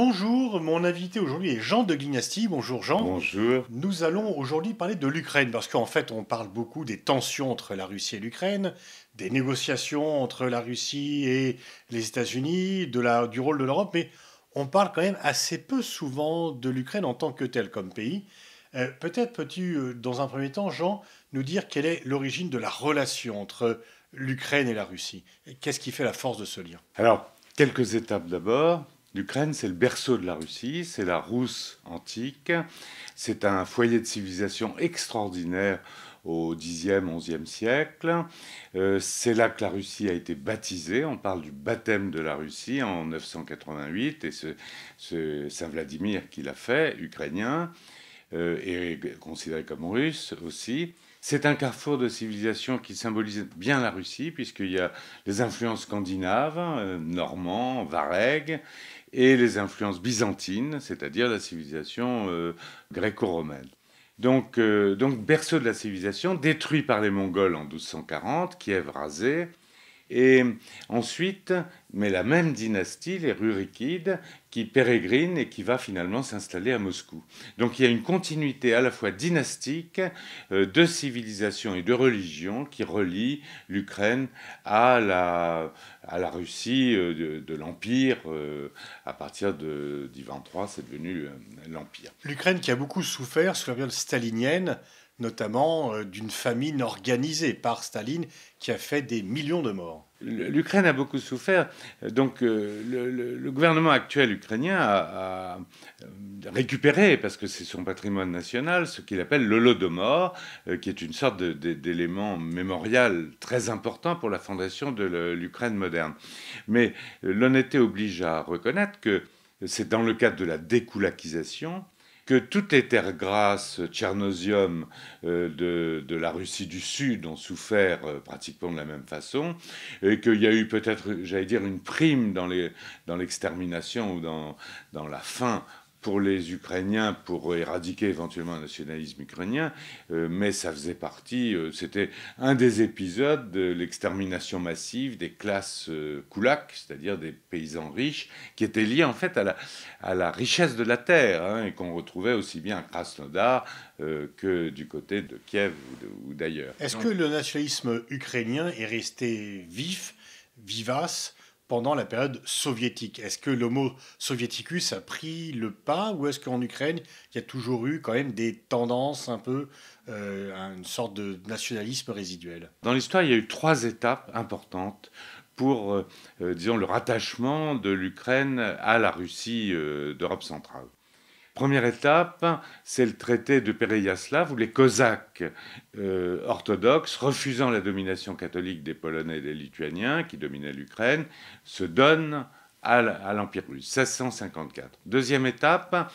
Bonjour, mon invité aujourd'hui est Jean de Guignasti. Bonjour Jean. Bonjour. Nous allons aujourd'hui parler de l'Ukraine parce qu'en fait on parle beaucoup des tensions entre la Russie et l'Ukraine, des négociations entre la Russie et les États-Unis, du rôle de l'Europe, mais on parle quand même assez peu souvent de l'Ukraine en tant que tel comme pays. Euh, peut-être peux-tu, euh, dans un premier temps, Jean, nous dire quelle est l'origine de la relation entre l'Ukraine et la Russie Qu'est-ce qui fait la force de ce lien Alors, quelques étapes d'abord. L'Ukraine, c'est le berceau de la Russie, c'est la Rousse antique, c'est un foyer de civilisation extraordinaire au Xe, XIe siècle. Euh, c'est là que la Russie a été baptisée. On parle du baptême de la Russie en 988 et ce, Saint Vladimir qui l'a fait, ukrainien, euh, et considéré comme russe aussi. C'est un carrefour de civilisation qui symbolise bien la Russie, puisqu'il y a les influences scandinaves, euh, normands, et les influences byzantines, c'est-à-dire la civilisation euh, gréco-romaine. Donc, euh, donc, berceau de la civilisation, détruit par les Mongols en 1240, Kiev rasé, et ensuite, mais la même dynastie, les Rurikides, qui pérégrine et qui va finalement s'installer à Moscou. Donc il y a une continuité à la fois dynastique euh, de civilisation et de religion qui relie l'Ukraine à la, Russie euh, de, l'Empire. Euh, à partir de III, c'est devenu l'Empire. L'Ukraine qui a beaucoup souffert sous la période stalinienne, notamment euh, d'une famine organisée par Staline qui a fait des millions de morts. L'Ukraine a beaucoup souffert, donc euh, le, gouvernement actuel ukrainien a, euh, récupéré, parce que c'est son patrimoine national, ce qu'il appelle le lot de morts, qui est une sorte d'élément mémorial très important pour la fondation de l'Ukraine moderne. Mais l'honnêteté oblige à reconnaître que c'est dans le cadre de la découlakisation que toutes les terres grasses, Tchernosium euh, de, la Russie du Sud ont souffert euh, pratiquement de la même façon, et qu'il y a eu peut-être, j'allais dire, une prime dans l'extermination ou dans, dans la faim pour les Ukrainiens, pour éradiquer éventuellement le nationalisme ukrainien, euh, mais ça faisait partie, euh, c'était un des épisodes de l'extermination massive des classes euh, c'est-à-dire des paysans riches, qui étaient liés en fait à la, à la richesse de la terre, hein, et qu'on retrouvait aussi bien à Krasnodar euh, que du côté de Kiev ou d'ailleurs. Est-ce que le nationalisme ukrainien est resté vif, vivace pendant la période soviétique. Est-ce que l'homo soviéticus a pris le pas ou est-ce qu'en Ukraine, il y a toujours eu quand même des tendances un peu euh, une sorte de nationalisme résiduel Dans l'histoire, il y a eu trois étapes importantes pour, euh, euh, disons, le rattachement de l'Ukraine à la Russie d'Europe centrale. Première étape, c'est le traité de Pereyaslav où les Cosaques euh, orthodoxes, refusant la domination catholique des Polonais et des Lituaniens qui dominaient l'Ukraine, se donnent à l'Empire russe, 1654. Deuxième étape,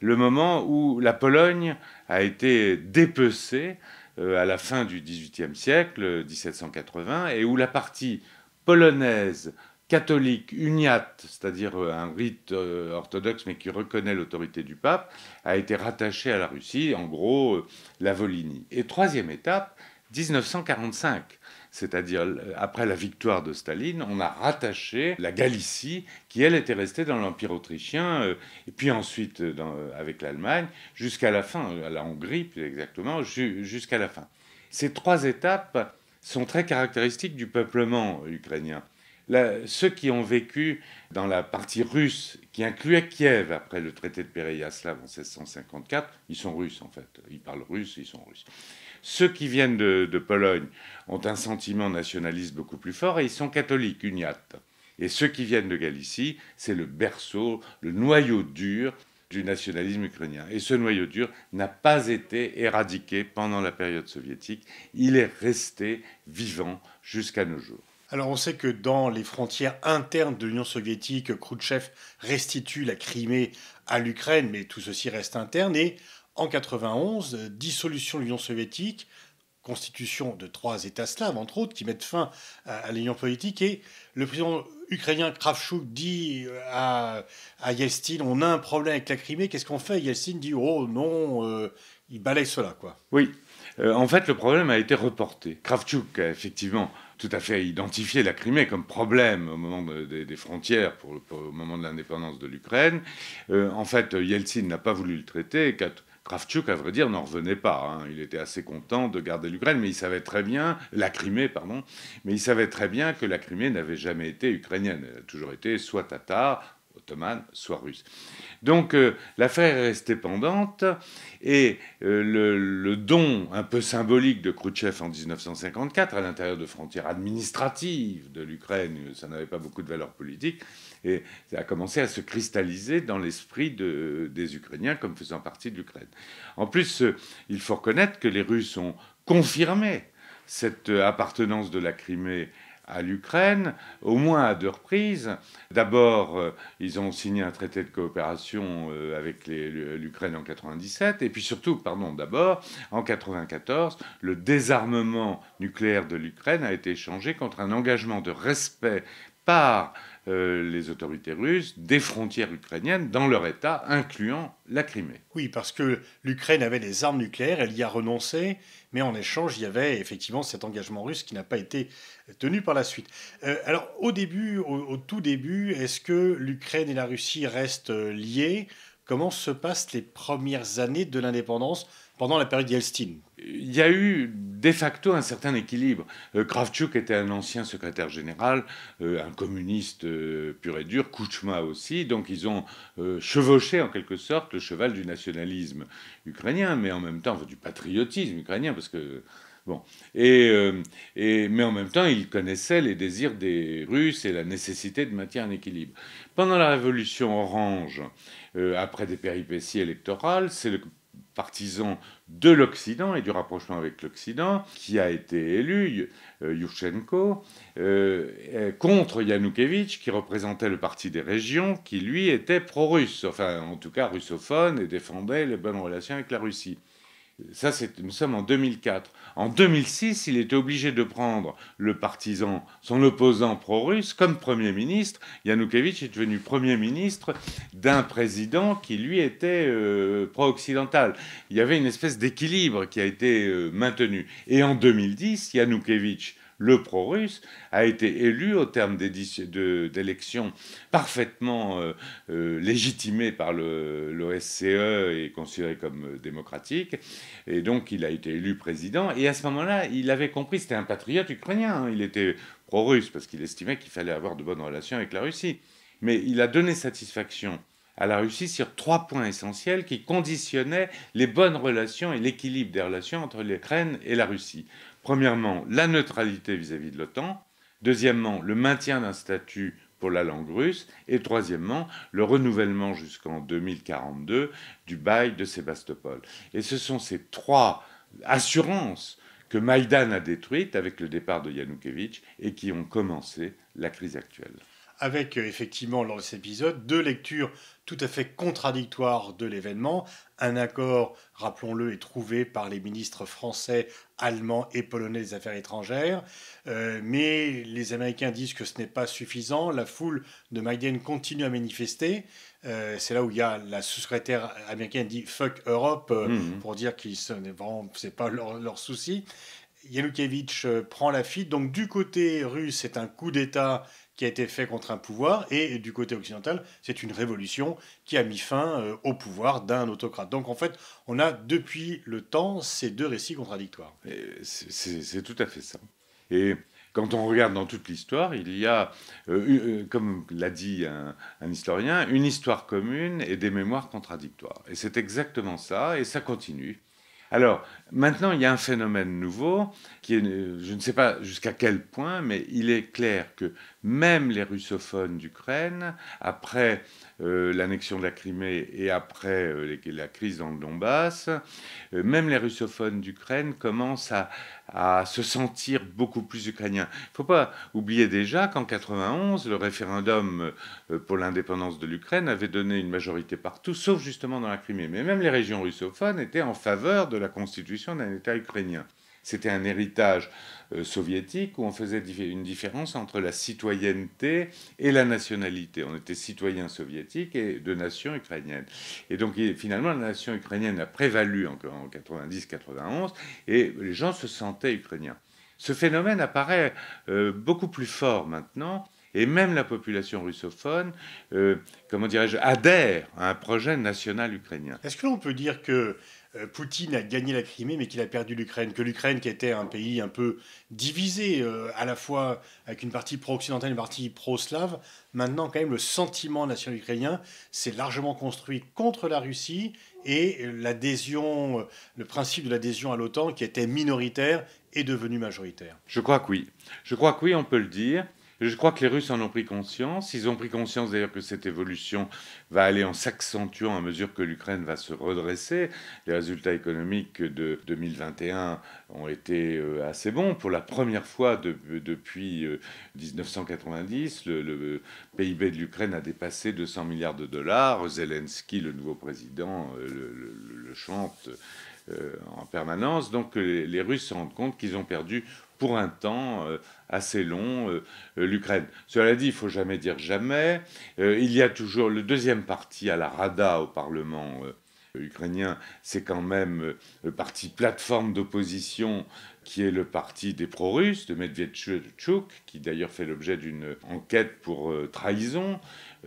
le moment où la Pologne a été dépecée euh, à la fin du XVIIIe siècle, 1780, et où la partie polonaise catholique uniate, c'est-à-dire euh, un rite euh, orthodoxe mais qui reconnaît l'autorité du pape, a été rattaché à la Russie, en gros euh, la Volhynie. Et troisième étape, 1945, c'est-à-dire après la victoire de Staline, on a rattaché la Galicie, qui elle était restée dans l'Empire autrichien, et puis ensuite avec l'Allemagne, jusqu'à la fin, à la Hongrie plus exactement, jusqu'à la fin. Ces trois étapes sont très caractéristiques du peuplement ukrainien ceux qui ont vécu dans la partie russe, qui incluait Kiev après le traité de Pereyaslav en 1654, ils sont russes en fait. Ils parlent russe, ils sont russes. Ceux qui viennent de, Pologne ont un sentiment nationaliste beaucoup plus fort et ils sont catholiques, uniates. Et ceux qui viennent de Galicie, c'est le berceau, le noyau dur du nationalisme ukrainien. Et ce noyau dur n'a pas été éradiqué pendant la période soviétique, il est resté vivant jusqu'à nos jours. Alors on sait que dans les frontières internes de l'Union soviétique, Khrouchtchev restitue la Crimée à l'Ukraine, mais tout ceci reste interne. Et en 91, dissolution de l'Union soviétique, constitution de trois États slaves, entre autres, qui mettent fin à, l'union politique. Et le président ukrainien Kravchuk dit euh, à, Yeltsin, on a un problème avec la Crimée, qu'est-ce qu'on fait Yeltsin dit, oh non, euh, il balaye cela, quoi. Oui. Euh, en fait, le problème a été reporté. Kravchuk effectivement tout à fait identifié la Crimée comme problème au moment des frontières, pour, au moment de l'indépendance de l'Ukraine. Euh, en fait, Yeltsin n'a pas voulu le traiter. Et Kravchuk, à vrai dire, n'en revenait pas. Hein. Il était assez content de garder l'Ukraine, mais il savait très bien, la Crimée, pardon, mais il savait très bien que la Crimée n'avait jamais été ukrainienne. Elle a toujours été soit tatar, soit russe. Donc euh, l'affaire est restée pendante et euh, le, don un peu symbolique de Khrouchtchev en 1954 à l'intérieur de frontières administratives de l'Ukraine, ça n'avait pas beaucoup de valeur politique, et ça a commencé à se cristalliser dans l'esprit des Ukrainiens comme faisant partie de l'Ukraine. En plus, euh, il faut reconnaître que les Russes ont confirmé cette appartenance de la Crimée à l'Ukraine, au moins à deux reprises. D'abord, euh, ils ont signé un traité de coopération euh, avec l'Ukraine en 97, et puis surtout, pardon, d'abord, en 94, le désarmement nucléaire de l'Ukraine a été échangé contre un engagement de respect par euh, les autorités russes des frontières ukrainiennes dans leur État, incluant la Crimée. Oui, parce que l'Ukraine avait des armes nucléaires, elle y a renoncé, mais en échange, il y avait effectivement cet engagement russe qui n'a pas été tenu par la suite. Euh, alors au début, au tout début, est-ce que l'Ukraine et la Russie restent euh, liées Comment se passent les premières années de l'indépendance pendant la période Yeltsin. Il y a eu de facto un certain équilibre. Euh, Kravchuk était un ancien secrétaire général, euh, un communiste euh, pur et dur, Kouchma aussi, donc ils ont chevauché en quelque sorte le cheval du nationalisme ukrainien, mais en même temps du patriotisme ukrainien, parce que Bon. Et, mais en même temps, ils connaissaient les désirs des Russes et la nécessité de maintenir un équilibre. Pendant la Révolution orange, après des péripéties électorales, c'est le partisan de l'Occident et du rapprochement avec l'Occident, qui a été élu, euh, Yushchenko, euh, euh, contre Yanukovych, qui représentait le parti des régions, qui lui était pro-russe, enfin en tout cas russophone, et défendait les bonnes relations avec la Russie. Ça, nous sommes en 2004. En 2006, il était obligé de prendre le partisan, son opposant pro-russe, comme Premier ministre. Yanukovych est devenu Premier ministre d'un président qui, lui, était euh, pro-occidental. Il y avait une espèce d'équilibre qui a été euh, maintenu. Et en 2010, Yanukovych le pro-russe, a été élu au terme d'élections parfaitement euh, euh, légitimées par l'OSCE et considérées comme euh, démocratiques. Et donc, il a été élu président. Et à ce moment-là, il avait compris, c'était un patriote ukrainien, hein. il était pro-russe parce qu'il estimait qu'il fallait avoir de bonnes relations avec la Russie. Mais il a donné satisfaction à la Russie sur trois points essentiels qui conditionnaient les bonnes relations et l'équilibre des relations entre l'Ukraine et la Russie. Premièrement, la neutralité vis-à-vis de l'OTAN. Deuxièmement, le maintien d'un statut pour la langue russe. Et troisièmement, le renouvellement jusqu'en 2042 du bail de Sébastopol. Et ce sont ces trois assurances que Maïdan a détruites avec le départ de Yanukovych et qui ont commencé la crise actuelle avec euh, effectivement lors de cet épisode deux lectures tout à fait contradictoire de l'événement. Un accord, rappelons-le, est trouvé par les ministres français, allemands et polonais des Affaires étrangères. Euh, mais les Américains disent que ce n'est pas suffisant. La foule de Maïden continue à manifester. Euh, c'est là où il y a la sous-secrétaire américaine dit fuck Europe euh, mmh. pour dire que ce n'est pas leur, leur souci. Yanukovych prend la fuite. Donc du côté russe, c'est un coup d'État qui a été fait contre un pouvoir, et du côté occidental, c'est une révolution qui a mis fin euh, au pouvoir d'un autocrate. Donc en fait, on a depuis le temps ces deux récits contradictoires. C'est tout à fait ça. Et quand on regarde dans toute l'histoire, il y a, euh, euh, comme l'a dit un, historien, une histoire commune et des mémoires contradictoires. Et c'est exactement ça, et ça continue. Alors, maintenant, il y a un phénomène nouveau qui est, je ne sais pas jusqu'à quel point, mais il est clair que même les russophones d'Ukraine, après euh, l'annexion de la Crimée et après euh, la crise dans le Donbass, euh, même les russophones d'Ukraine commencent à, se sentir beaucoup plus ukrainiens. Il ne faut pas oublier déjà qu'en 91, le référendum pour l'indépendance de l'Ukraine avait donné une majorité partout, sauf justement dans la Crimée. Mais même les régions russophones étaient en faveur de la constitution d'un État ukrainien. C'était un héritage euh, soviétique où on faisait une différence entre la citoyenneté et la nationalité. On était citoyen soviétique et de nation ukrainienne. Et donc finalement, la nation ukrainienne a prévalu en, en 90-91 et les gens se sentaient ukrainiens. Ce phénomène apparaît euh, beaucoup plus fort maintenant et même la population russophone, euh, comment dirais-je, adhère à un projet national ukrainien. Est-ce que l'on peut dire que euh, Poutine a gagné la Crimée, mais qu'il a perdu l'Ukraine. Que l'Ukraine, qui était un pays un peu divisé, euh, à la fois avec une partie pro-occidentale et une partie pro-slave, maintenant, quand même, le sentiment national ukrainien s'est largement construit contre la Russie et l'adhésion, euh, le principe de l'adhésion à l'OTAN, qui était minoritaire, est devenu majoritaire. Je crois que oui. Je crois que oui, on peut le dire. Je crois que les Russes en ont pris conscience. Ils ont pris conscience d'ailleurs que cette évolution va aller en s'accentuant à mesure que l'Ukraine va se redresser. Les résultats économiques de 2021 ont été euh, assez bons. Pour la première fois depuis 1990, euh, le, PIB de l'Ukraine a dépassé 200 milliards de dollars. Zelensky, le nouveau président, euh, le, le chante en permanence. Donc les Russes se rendent compte qu'ils ont perdu pour un temps euh, assez long euh, euh, l'Ukraine. Cela dit, il faut jamais dire jamais. il y a toujours le deuxième parti à la Rada au Parlement ukrainien, c'est quand même le parti plateforme d'opposition qui est le parti des pro-russes, de Medvedchuk, qui d'ailleurs fait l'objet d'une enquête pour trahison,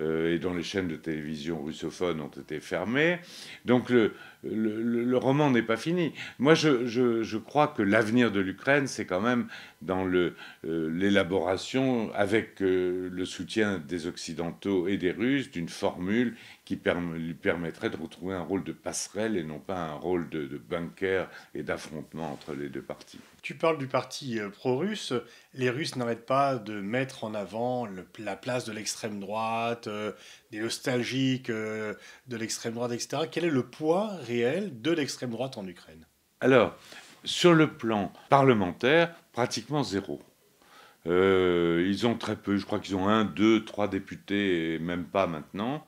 et dont les chaînes de télévision russophones ont été fermées. Donc le, le, roman n'est pas fini. Moi, je, crois que l'avenir de l'Ukraine, c'est quand même dans euh, l'élaboration, avec euh, le soutien des Occidentaux et des Russes, d'une formule qui lui permettrait de retrouver un rôle de passerelle et non pas un rôle de, de bunker et d'affrontement entre les deux parties. Tu parles du parti euh, pro-russe. Les Russes n'arrêtent pas de mettre en avant la place de l'extrême droite, des nostalgiques de l'extrême droite, etc. Quel est le poids de l'extrême droite en Ukraine Alors, sur le plan parlementaire, pratiquement zéro. Euh, ils ont très peu, je crois qu'ils ont un, deux, trois députés, même pas maintenant.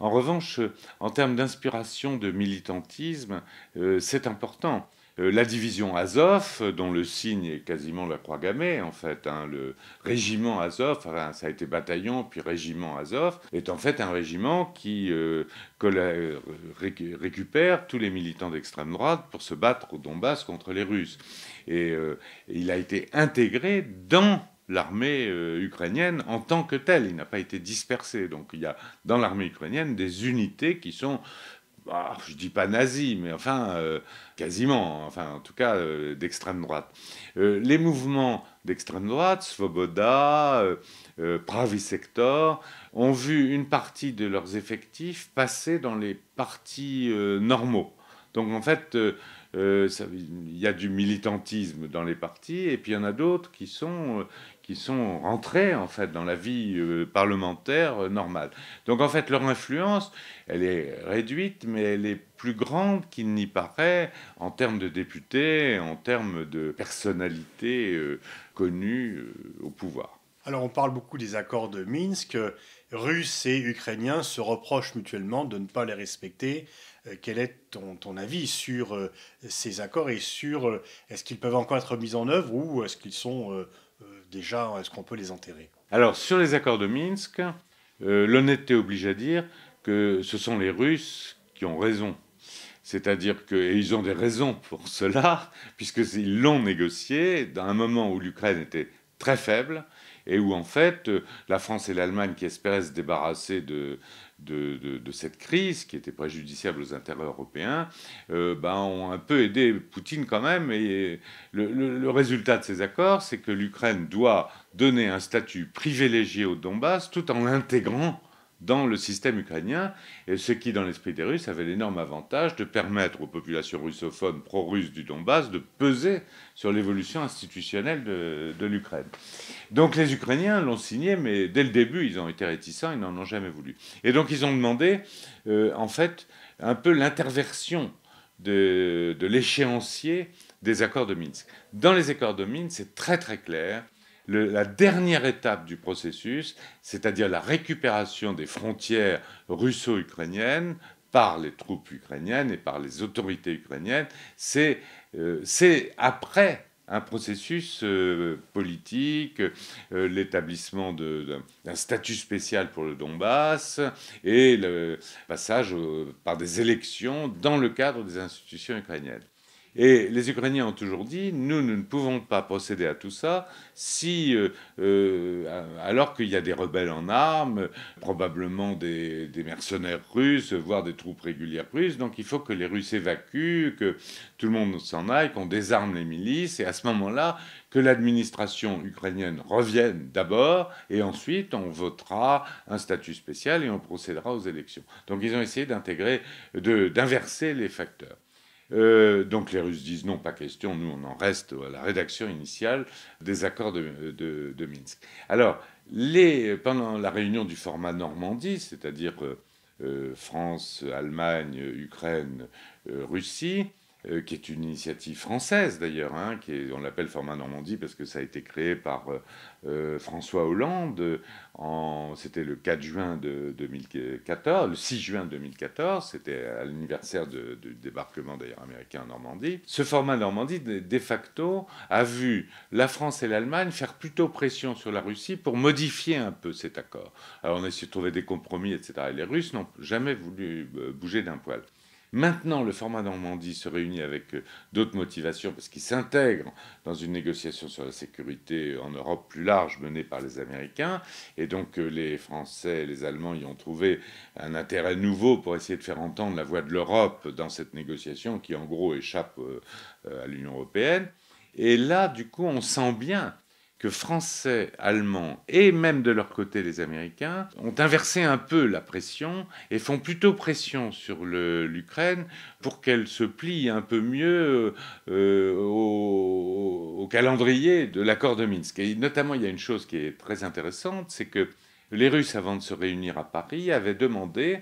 En revanche, en termes d'inspiration de militantisme, euh, c'est important. Euh, la division Azov, dont le signe est quasiment la croix gammée, en fait, hein, le régiment Azov, ça a été bataillon, puis régiment Azov, est en fait un régiment qui euh, récupère tous les militants d'extrême droite pour se battre au Donbass contre les Russes. Et euh, il a été intégré dans l'armée ukrainienne en tant que tel, Il n'a pas été dispersé. Donc il y a dans l'armée ukrainienne des unités qui sont bah, je dis pas nazi, mais enfin, euh, quasiment, enfin, en tout cas, euh, d'extrême droite. Euh, les mouvements d'extrême droite, Svoboda, Pravi Sector, ont vu une partie de leurs effectifs passer dans les partis normaux. Donc, en fait, il y a du militantisme dans les partis, et puis il y en a d'autres qui sont sont rentrés en fait dans la vie euh, parlementaire euh, normale. Donc en fait leur influence, elle est réduite, mais elle est plus grande qu'il n'y paraît en termes de députés, en termes de personnalités euh, connues au pouvoir. Alors on parle beaucoup des accords de Minsk. Russes et Ukrainiens se reprochent mutuellement de ne pas les respecter. quel est ton, ton avis sur ces accords et sur est-ce qu'ils peuvent encore être mis en œuvre ou est-ce qu'ils sont déjà, est-ce qu'on peut les enterrer Alors, sur les accords de Minsk, euh, l'honnêteté oblige à dire que ce sont les Russes qui ont raison. C'est-à-dire qu'ils ont des raisons pour cela, puisqu'ils l'ont négocié dans un moment où l'Ukraine était très faible et où en fait euh, la France et l'Allemagne qui espéraient se débarrasser de, de, cette crise qui était préjudiciable aux intérêts européens, euh, ben, ont un peu aidé Poutine quand même. Et le résultat de ces accords, c'est que l'Ukraine doit donner un statut privilégié au Donbass tout en l'intégrant dans le système ukrainien, et ce qui, dans l'esprit des Russes, avait l'énorme avantage de permettre aux populations russophones pro-russes du Donbass de peser sur l'évolution institutionnelle de, l'Ukraine. Donc les Ukrainiens l'ont signé, mais dès le début, ils ont été réticents, ils n'en ont jamais voulu. Et donc ils ont demandé, euh, en fait, un peu l'interversion de l'échéancier des accords de Minsk. Dans les accords de Minsk, c'est très très clair, la dernière étape du processus, c'est-à-dire la récupération des frontières russo-ukrainiennes par les troupes ukrainiennes et par les autorités ukrainiennes, c'est euh, après un processus euh, politique, euh, l'établissement d'un statut spécial pour le Donbass et le passage par des élections dans le cadre des institutions ukrainiennes. Et les Ukrainiens ont toujours dit, nous, ne pouvons pas procéder à tout ça si, euh, euh, alors qu'il y a des rebelles en armes, probablement des, mercenaires russes, voire des troupes régulières russes, donc il faut que les Russes évacuent, que tout le monde s'en aille, qu'on désarme les milices, et à ce moment-là, que l'administration ukrainienne revienne d'abord, et ensuite on votera un statut spécial et on procédera aux élections. Donc ils ont essayé d'intégrer, d'inverser les facteurs. Euh, donc les Russes disent non, pas question, nous on en reste à la rédaction initiale des accords de, Minsk. Alors, les, pendant la réunion du format Normandie, c'est-à-dire euh, euh, France, Allemagne, Ukraine, Russie, euh, qui est une initiative française d'ailleurs, hein, qui on l'appelle format Normandie parce que ça a été créé par euh, euh, François Hollande, en, c'était le 4 juin de 2014, le 6 juin 2014, c'était à l'anniversaire du débarquement d'ailleurs américain en Normandie. Ce format Normandie, de, de facto, a vu la France et l'Allemagne faire plutôt pression sur la Russie pour modifier un peu cet accord. Alors on a essayé de trouver des compromis, etc. Et les Russes n'ont jamais voulu bouger d'un poil. Maintenant, le format Normandie se réunit avec euh, d'autres motivations parce qu'il s'intègre dans une négociation sur la sécurité euh, en Europe plus large menée par les Américains. Et donc, euh, les Français et les Allemands y ont trouvé un intérêt nouveau pour essayer de faire entendre la voix de l'Europe dans cette négociation qui, en gros, échappe à l'Union européenne. Et là, du coup, on sent bien que Français, Allemands et même de leur côté les Américains ont inversé un peu la pression et font plutôt pression sur l'Ukraine pour qu'elle se plie un peu mieux euh, au, calendrier de l'accord de Minsk. Et notamment, il y a une chose qui est très intéressante, c'est que les Russes, avant de se réunir à Paris, avaient demandé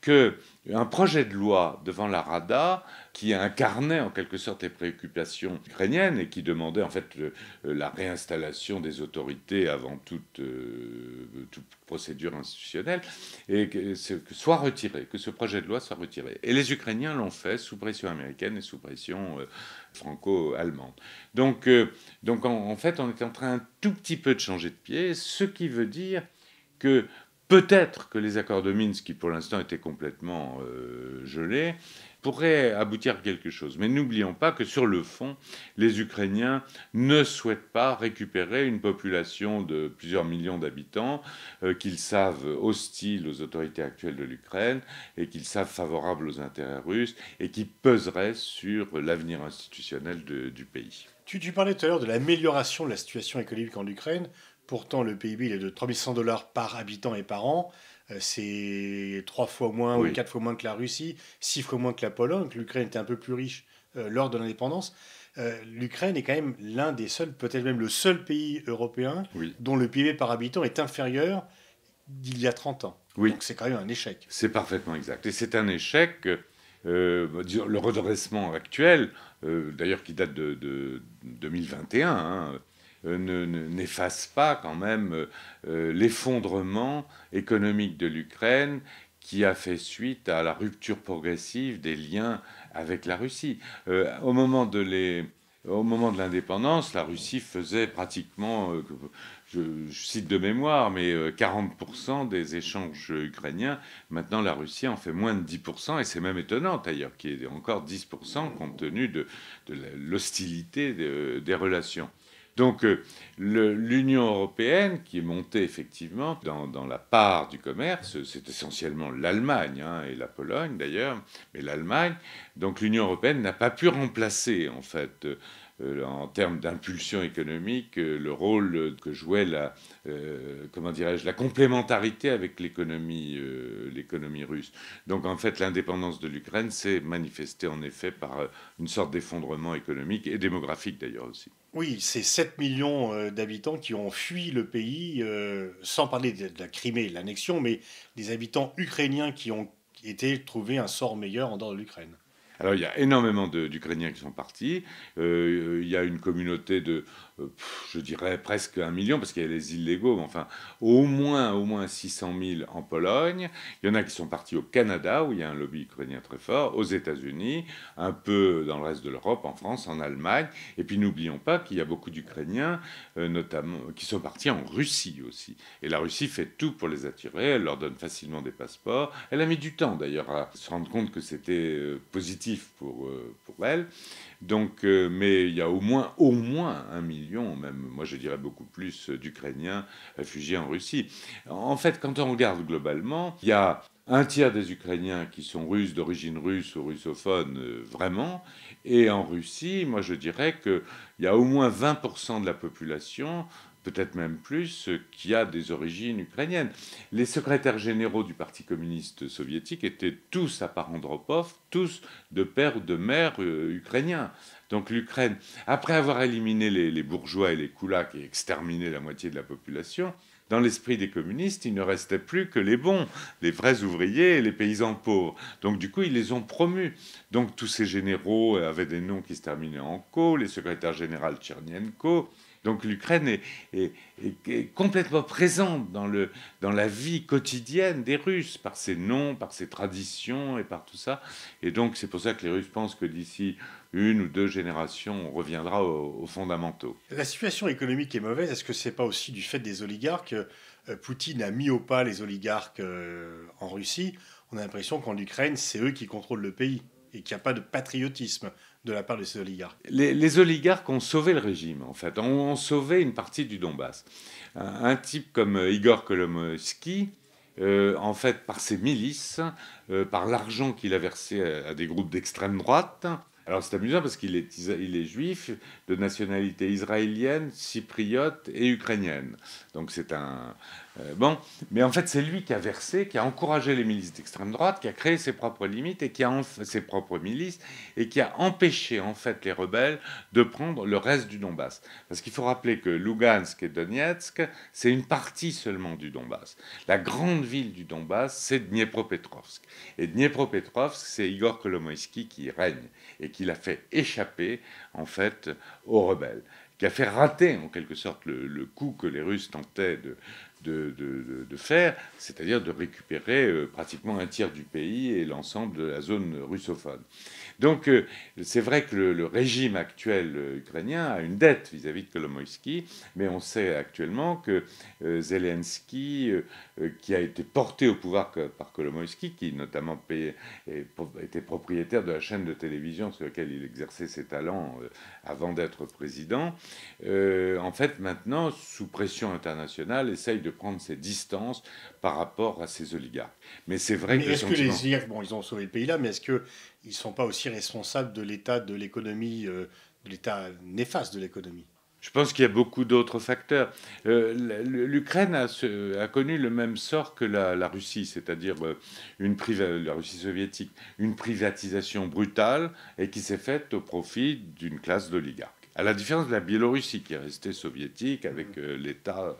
que un projet de loi devant la Rada qui incarnait en quelque sorte les préoccupations ukrainiennes et qui demandait en fait la réinstallation des autorités avant toute, euh, toute procédure institutionnelle et que, soit retiré, que ce projet de loi soit retiré. Et les Ukrainiens l'ont fait sous pression américaine et sous pression euh, franco-allemande. Donc, euh, donc en, fait, on est en train un tout petit peu de changer de pied, ce qui veut dire que Peut-être que les accords de Minsk, qui pour l'instant étaient complètement euh, gelés, pourraient aboutir à quelque chose. Mais n'oublions pas que sur le fond, les Ukrainiens ne souhaitent pas récupérer une population de plusieurs millions d'habitants euh, qu'ils savent hostiles aux autorités actuelles de l'Ukraine et qu'ils savent favorables aux intérêts russes et qui peseraient sur l'avenir institutionnel du pays. Tu, tu parlais tout à l'heure de l'amélioration de la situation économique en Ukraine. Pourtant, le PIB il est de 3100 dollars par habitant et par an. Euh, c'est trois fois moins ou quatre fois moins que la Russie, six fois moins que la Pologne. L'Ukraine était un peu plus riche euh, lors de l'indépendance. Euh, L'Ukraine est quand même l'un des seuls, peut-être même le seul pays européen dont le PIB par habitant est inférieur d'il y a 30 ans. Oui. Donc c'est quand même un échec. C'est parfaitement exact. Et c'est un échec, bah, le redressement actuel, d'ailleurs qui date de, 2021, euh, n'efface pas quand même euh, euh, l'effondrement économique de l'Ukraine qui a fait suite à la rupture progressive des liens avec la Russie. au moment de l'indépendance, la Russie faisait pratiquement, je, cite de mémoire, mais 40% des échanges ukrainiens. Maintenant, la Russie en fait moins de 10%, et c'est même étonnant d'ailleurs qu'il y ait encore 10% compte tenu de l'hostilité des relations. Donc euh, l'Union européenne, qui est montée effectivement dans, la part du commerce, c'est essentiellement l'Allemagne hein, et la Pologne d'ailleurs, mais l'Allemagne, donc l'Union européenne n'a pas pu remplacer en fait euh, euh, en termes d'impulsion économique, euh, le rôle que jouait la, euh, comment dirais-je, la complémentarité avec l'économie, l'économie russe. Donc en fait, l'indépendance de l'Ukraine s'est manifestée en effet par une sorte d'effondrement économique et démographique d'ailleurs aussi. Oui, c'est 7 millions d'habitants qui ont fui le pays, sans parler de la Crimée et l'annexion, mais des habitants ukrainiens qui ont été trouvés un sort meilleur en dehors de l'Ukraine. Alors il y a énormément d'Ukrainiens qui sont partis. Euh, il y a une communauté de, euh, je dirais presque un million, parce qu'il y a des illégaux, mais enfin, au moins, au moins 600 000 en Pologne. Il y en a qui sont partis au Canada, où il y a un lobby ukrainien très fort, aux États-Unis, un peu dans le reste de l'Europe, en France, en Allemagne. Et puis, n'oublions pas qu'il y a beaucoup d'Ukrainiens, euh, notamment, qui sont partis en Russie aussi. Et la Russie fait tout pour les attirer, elle leur donne facilement des passeports. Elle a mis du temps, d'ailleurs, à se rendre compte que c'était euh, positif pour, pour elle. Donc, euh, mais il y a au moins, au moins un million, même moi je dirais beaucoup plus, euh, d'Ukrainiens réfugiés en Russie. En fait, quand on regarde globalement, il y a un tiers des Ukrainiens qui sont russes, d'origine russe ou russophone, euh, vraiment. Et en Russie, moi je dirais qu'il y a au moins 20% de la population peut-être même plus, euh, qui a des origines ukrainiennes. Les secrétaires généraux du Parti communiste soviétique étaient tous à part Andropov, tous de père ou de mère euh, ukrainien. Donc l'Ukraine, après avoir éliminé les, les, bourgeois et les koulaks et exterminé la moitié de la population, dans l'esprit des communistes, il ne restait plus que les bons, les vrais ouvriers et les paysans pauvres. Donc du coup, ils les ont promus. Donc tous ces généraux avaient des noms qui se terminaient en co, les secrétaires généraux Tchernienko, donc l'Ukraine est, complètement présente dans, la vie quotidienne des Russes, par ses noms, par ses traditions et par tout ça. Et donc c'est pour ça que les Russes pensent que d'ici une ou deux générations, on reviendra aux, fondamentaux. La situation économique est mauvaise. Est-ce que c'est pas aussi du fait des oligarques euh, Poutine a mis au pas les oligarques euh, en Russie. On a l'impression qu'en Ukraine, c'est eux qui contrôlent le pays et qu'il n'y a pas de patriotisme de la part des ces oligarques. Les, oligarques ont sauvé le régime, en fait, ont, sauvé une partie du Donbass. Un, type comme euh, Igor Kolomowski, euh, en fait, par ses milices, euh, par l'argent qu'il a versé à des groupes d'extrême droite, alors c'est amusant parce qu'il est, juif de nationalité israélienne, cypriote et ukrainienne. Donc c'est un... Euh, bon, mais en fait c'est lui qui a versé, qui a encouragé les milices d'extrême droite, qui a créé ses propres limites et qui a ses propres milices et qui a empêché en fait les rebelles de prendre le reste du Donbass. Parce qu'il faut rappeler que Lugansk et Donetsk, c'est une partie seulement du Donbass. La grande ville du Donbass, c'est Dniepropetrovsk. Et Dniepropetrovsk, c'est Igor Kolomoïski qui règne et qui l'a fait échapper en fait aux rebelles, qui a fait rater en quelque sorte le coup que les Russes tentaient de, de, faire, c'est-à-dire de récupérer euh, pratiquement un tiers du pays et l'ensemble de la zone russophone. Donc euh, c'est vrai que le, régime actuel euh, ukrainien a une dette vis-à-vis de Kolomoïski, mais on sait actuellement que Zelensky, qui a été porté au pouvoir par Kolomoïski, qui notamment était propriétaire de la chaîne de télévision sur laquelle il exerçait ses talents avant d'être président, en fait maintenant, sous pression internationale, essaye de de prendre ses distances par rapport à ces oligarques. Mais c'est vrai que. Est-ce que les oligarques, bon, ils ont sauvé le pays là, mais est-ce qu'ils ne sont pas aussi responsables de l'état de l'économie, euh, de l'état néfaste de l'économie je pense qu'il y a beaucoup d'autres facteurs. Euh, L'Ukraine a, a, connu le même sort que la, la Russie, c'est-à-dire euh, une la Russie soviétique, une privatisation brutale et qui s'est faite au profit d'une classe d'oligarques. À la différence de la Biélorussie qui est restée soviétique avec l'État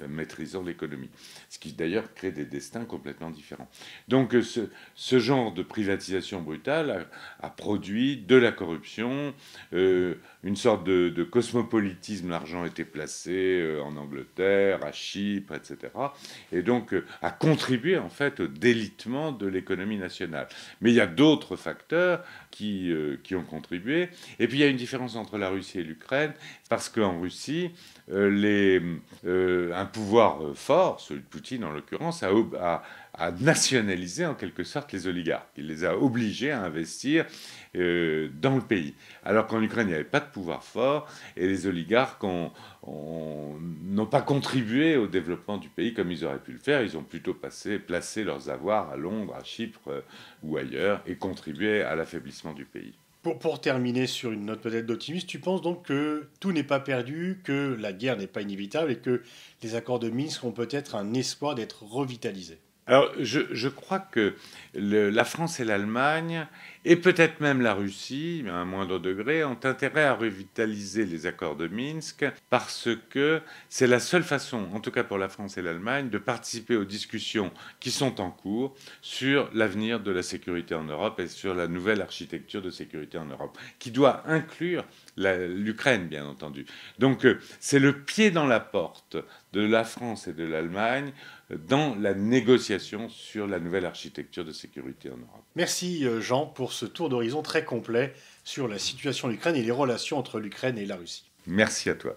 euh, maîtrisant l'économie. Ce qui d'ailleurs crée des destins complètement différents. Donc euh, ce, genre de privatisation brutale a, produit de la corruption, euh, une sorte de, cosmopolitisme. L'argent était placé en Angleterre, à Chypre, etc. Et donc a contribué en fait au délitement de l'économie nationale. Mais il y a d'autres facteurs qui, ont contribué. Et puis il y a une différence entre la Russie et l'Ukraine, parce qu'en Russie, les, un un pouvoir euh, fort, celui de Poutine en l'occurrence, a, nationalisé en quelque sorte les oligarques. Il les a obligés à investir euh, dans le pays. Alors qu'en Ukraine, il n'y avait pas de pouvoir fort et les oligarques n'ont pas contribué au développement du pays comme ils auraient pu le faire. Ils ont plutôt passé, placé leurs avoirs à Londres, à Chypre euh, ou ailleurs et contribué à l'affaiblissement du pays. Pour, terminer sur une note peut-être d'optimisme, tu penses donc que tout n'est pas perdu, que la guerre n'est pas inévitable et que les accords de Minsk ont peut-être un espoir d'être revitalisés alors, je, crois que la France et l'Allemagne, et peut-être même la Russie, à un moindre degré, ont intérêt à revitaliser les accords de Minsk, parce que c'est la seule façon, en tout cas pour la France et l'Allemagne, de participer aux discussions qui sont en cours sur l'avenir de la sécurité en Europe et sur la nouvelle architecture de sécurité en Europe, qui doit inclure l'Ukraine, bien entendu. Donc, euh, c'est le pied dans la porte de la France et de l'Allemagne dans la négociation sur la nouvelle architecture de sécurité en Europe. Merci euh, Jean pour ce tour d'horizon très complet sur la situation de l'Ukraine et les relations entre l'Ukraine et la Russie. Merci à toi.